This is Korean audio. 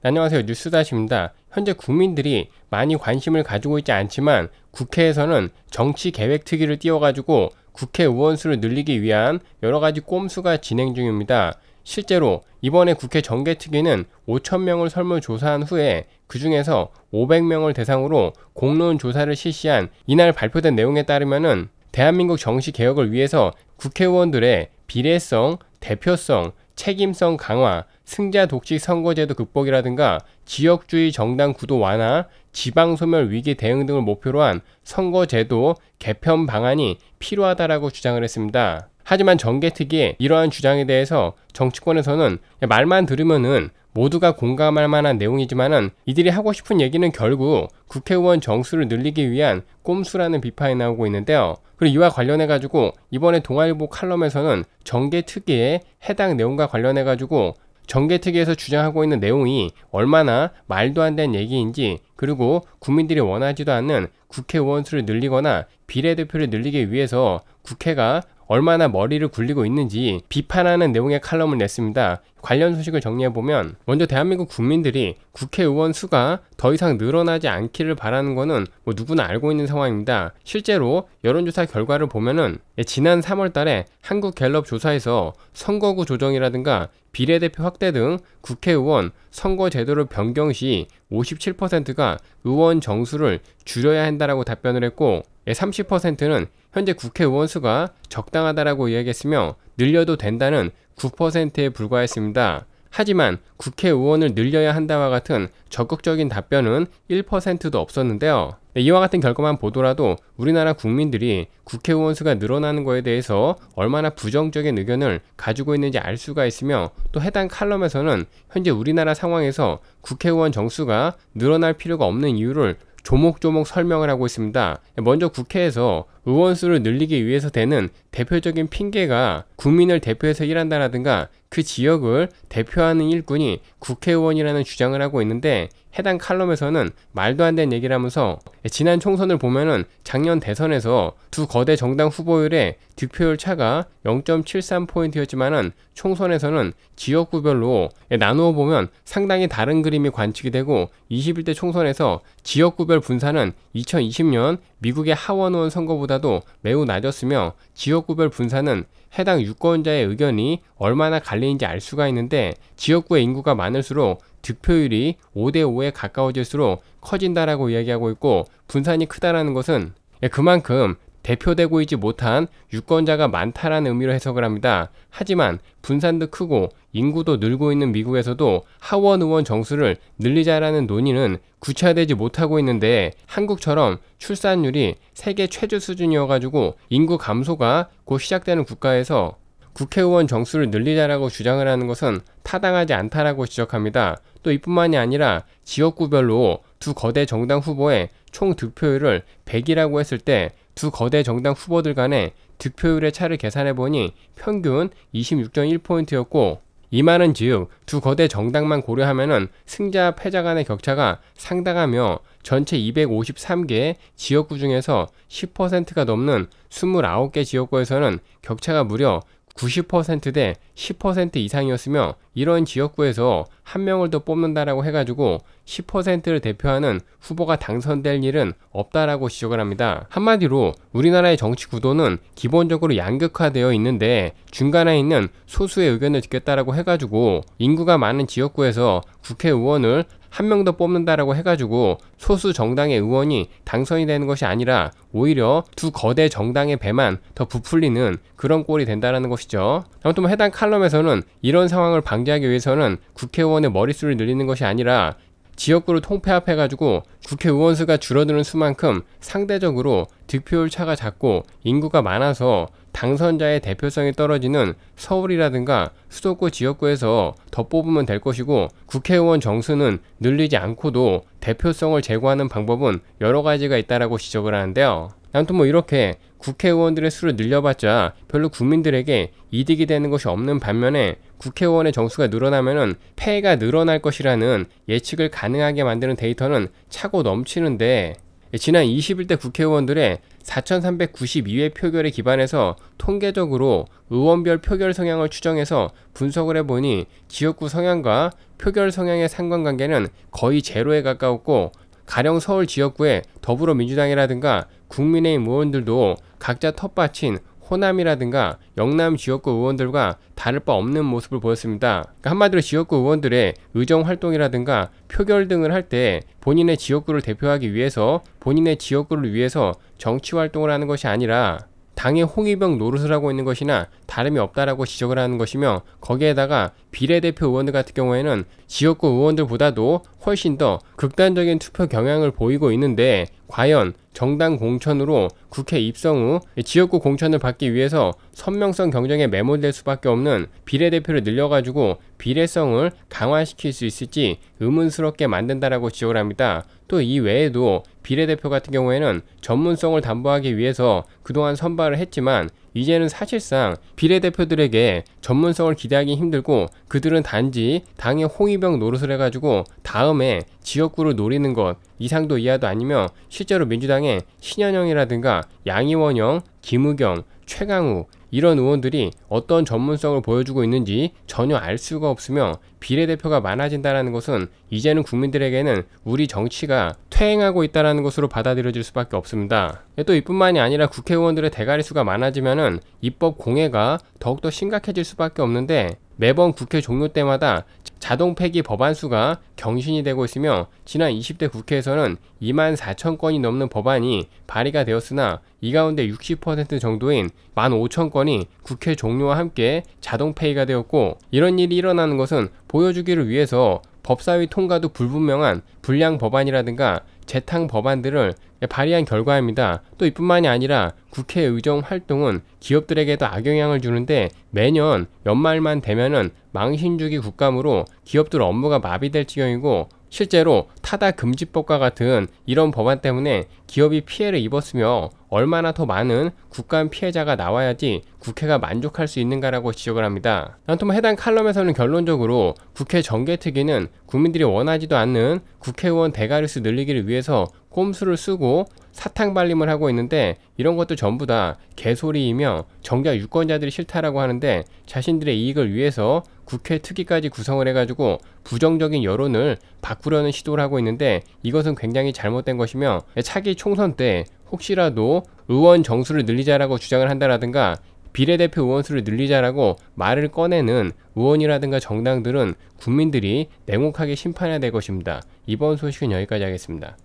안녕하세요. 뉴스다시입니다. 현재 국민들이 많이 관심을 가지고 있지 않지만 국회에서는 정치 계획 특위를 띄워가지고 국회 의원 수를 늘리기 위한 여러 가지 꼼수가 진행 중입니다. 실제로 이번에 국회 정개특위는 5천명을 설문조사한 후에 그 중에서 500명을 대상으로 공론 조사를 실시한 이날 발표된 내용에 따르면은 대한민국 정시 개혁을 위해서 국회의원들의 비례성, 대표성, 책임성 강화, 승자 독식 선거제도 극복이라든가 지역주의 정당 구도 완화, 지방 소멸 위기 대응 등을 목표로 한 선거제도 개편 방안이 필요하다라고 주장을 했습니다. 하지만 정계 특위의 이러한 주장에 대해서 정치권에서는 말만 들으면은 모두가 공감할 만한 내용이지만은 이들이 하고 싶은 얘기는 결국 국회의원 정수를 늘리기 위한 꼼수라는 비판이 나오고 있는데요. 그리고 이와 관련해 가지고 이번에 동아일보 칼럼에서는 정계 특위의 해당 내용과 관련해 가지고 정개특위에서 주장하고 있는 내용이 얼마나 말도 안 되는 얘기인지 그리고 국민들이 원하지도 않는 국회의원 수를 늘리거나 비례대표를 늘리기 위해서 국회가 얼마나 머리를 굴리고 있는지 비판하는 내용의 칼럼을 냈습니다. 관련 소식을 정리해보면 먼저 대한민국 국민들이 국회의원 수가 더 이상 늘어나지 않기를 바라는 것은 뭐 누구나 알고 있는 상황입니다. 실제로 여론조사 결과를 보면은 지난 3월 달에 한국갤럽 조사에서 선거구 조정이라든가 비례대표 확대 등 국회의원 선거 제도를 변경 시 57%가 의원 정수를 줄여야 한다라고 답변을 했고 30%는 예, 현재 국회의원 수가 적당하다라고 이야기했으며 늘려도 된다는 9%에 불과했습니다. 하지만 국회의원을 늘려야 한다와 같은 적극적인 답변은 1%도 없었는데요. 네, 이와 같은 결과만 보더라도 우리나라 국민들이 국회의원 수가 늘어나는 것에 대해서 얼마나 부정적인 의견을 가지고 있는지 알 수가 있으며 또 해당 칼럼에서는 현재 우리나라 상황에서 국회의원 정수가 늘어날 필요가 없는 이유를 조목조목 설명을 하고 있습니다. 먼저 국회에서 의원수를 늘리기 위해서 되는 대표적인 핑계가 국민을 대표해서 일한다라든가 그 지역을 대표하는 일꾼이 국회의원이라는 주장을 하고 있는데 해당 칼럼에서는 말도 안 되는 얘기를 하면서 지난 총선을 보면은 작년 대선에서 두 거대 정당 후보율의 득표율 차가 0.73포인트였지만은 총선에서는 지역구별로 나누어 보면 상당히 다른 그림이 관측이 되고 21대 총선에서 지역구별 분산은 2020년 미국의 하원 의원 선거보다 분사도 매우 낮았으며 지역구별 분사는 해당 유권자의 의견이 얼마나 갈리는지 알 수가 있는데 지역구의 인구가 많을수록 득표율이 5대5에 가까워질수록 커진다라고 이야기하고 있고 분산이 크다라는 것은 예, 그만큼 대표되고 있지 못한 유권자가 많다라는 의미로 해석을 합니다. 하지만 분산도 크고 인구도 늘고 있는 미국에서도 하원 의원 정수를 늘리자라는 논의는 구체화되지 못하고 있는데 한국처럼 출산율이 세계 최저 수준이어가지고 인구 감소가 곧 시작되는 국가에서 국회의원 정수를 늘리자라고 주장을 하는 것은 타당하지 않다라고 지적합니다. 또 이뿐만이 아니라 지역구별로 두 거대 정당 후보의 총 득표율을 100이라고 했을 때두 거대 정당 후보들 간의 득표율의 차를 계산해보니 평균 26.1포인트였고 이 말은 즉 두 거대 정당만 고려하면 승자와 패자 간의 격차가 상당하며 전체 2 5 3개 지역구 중에서 10%가 넘는 29개 지역구에서는 격차가 무려 90%대 10% 이상이었으며 이런 지역구에서 한 명을 더 뽑는다라고 해가지고 10%를 대표하는 후보가 당선될 일은 없다라고 지적을 합니다. 한마디로 우리나라의 정치 구도는 기본적으로 양극화되어 있는데 중간에 있는 소수의 의견을 듣겠다라고 해가지고 인구가 많은 지역구에서 국회의원을 한명더 뽑는다라고 해가지고 소수 정당의 의원이 당선이 되는 것이 아니라 오히려 두 거대 정당의 배만 더 부풀리는 그런 꼴이 된다라는 것이죠. 아무튼 뭐 해당 칼럼에서는 이런 상황을 방지하기 위해서는 국회의원의 머릿수를 늘리는 것이 아니라 지역구를 통폐합해가지고 국회의원 수가 줄어드는 수만큼 상대적으로 득표율 차가 작고 인구가 많아서 당선자의 대표성이 떨어지는 서울이라든가 수도권 지역구에서 더 뽑으면 될 것이고 국회의원 정수는 늘리지 않고도 대표성을 제고하는 방법은 여러 가지가 있다라고 지적을 하는데요. 아무튼 뭐 이렇게 국회의원들의 수를 늘려봤자 별로 국민들에게 이득이 되는 것이 없는 반면에 국회의원의 정수가 늘어나면은 폐해가 늘어날 것이라는 예측을 가능하게 만드는 데이터는 차고 넘치는데 지난 21대 국회의원들의 4,392회 표결에 기반해서 통계적으로 의원별 표결 성향을 추정해서 분석을 해보니 지역구 성향과 표결 성향의 상관관계는 거의 제로에 가까웠고 가령 서울 지역구에 더불어민주당이라든가 국민의힘 의원들도 각자 텃밭인 호남이라든가 영남 지역구 의원들과 다를 바 없는 모습을 보였습니다. 그러니까 한마디로 지역구 의원들의 의정 활동이라든가 표결 등을 할 때 본인의 지역구를 대표하기 위해서 본인의 지역구를 위해서 정치 활동을 하는 것이 아니라 당의 홍위병 노릇을 하고 있는 것이나 다름이 없다라고 지적을 하는 것이며 거기에다가 비례대표 의원들 같은 경우에는 지역구 의원들보다도 훨씬 더 극단적인 투표 경향을 보이고 있는데 과연 정당 공천으로 국회 입성 후 지역구 공천을 받기 위해서 선명성 경쟁에 매몰될 수밖에 없는 비례대표를 늘려가지고 비례성을 강화시킬 수 있을지 의문스럽게 만든다라고 지적을 합니다. 또 이 외에도 비례대표 같은 경우에는 전문성을 담보하기 위해서 그동안 선발을 했지만 이제는 사실상 비례대표들에게 전문성을 기대하기 힘들고 그들은 단지 당의 홍위병 노릇을 해가지고 다음에 지역구를 노리는 것 이상도 이하도 아니며 실제로 민주당의 신현영이라든가 양이원영, 김우경 최강우 이런 의원들이 어떤 전문성을 보여주고 있는지 전혀 알 수가 없으며 비례대표가 많아진다는 것은 이제는 국민들에게는 우리 정치가 퇴행하고 있다는 것으로 받아들여질 수밖에 없습니다. 예, 또 이뿐만이 아니라 국회의원들의 대가리 수가 많아지면 입법 공해가 더욱더 심각해질 수밖에 없는데 매번 국회 종료 때마다 자동 폐기 법안 수가 경신이 되고 있으며 지난 20대 국회에서는 2만 4천 건이 넘는 법안이 발의가 되었으나 이 가운데 60% 정도인 1만 5천 건이 국회 종료와 함께 자동 폐기가 되었고 이런 일이 일어나는 것은 보여주기를 위해서 법사위 통과도 불분명한 불량 법안이라든가 재탕 법안들을 발의한 결과입니다. 또 이뿐만이 아니라 국회 의정 활동은 기업들에게도 악영향을 주는데 매년 연말만 되면은 망신주기 국감으로 기업들 업무가 마비될 지경이고 실제로 타다 금지법과 같은 이런 법안 때문에 기업이 피해를 입었으며 얼마나 더 많은 국가안 피해자가 나와야지 국회가 만족할 수 있는가라고 지적을 합니다. 난토마 해당 칼럼에서는 결론적으로 국회 정개특위는 국민들이 원하지도 않는 국회의원 대가리수 늘리기를 위해서 꼼수를 쓰고 사탕 발림을 하고 있는데 이런 것도 전부 다 개소리이며 정작 유권자들이 싫다라고 하는데 자신들의 이익을 위해서 국회 특위까지 구성을 해가지고 부정적인 여론을 바꾸려는 시도를 하고 있는데 이것은 굉장히 잘못된 것이며 차기 총선 때 혹시라도 의원 정수를 늘리자라고 주장을 한다라든가 비례대표 의원수를 늘리자라고 말을 꺼내는 의원이라든가 정당들은 국민들이 냉혹하게 심판해야 될 것입니다. 이번 소식은 여기까지 하겠습니다.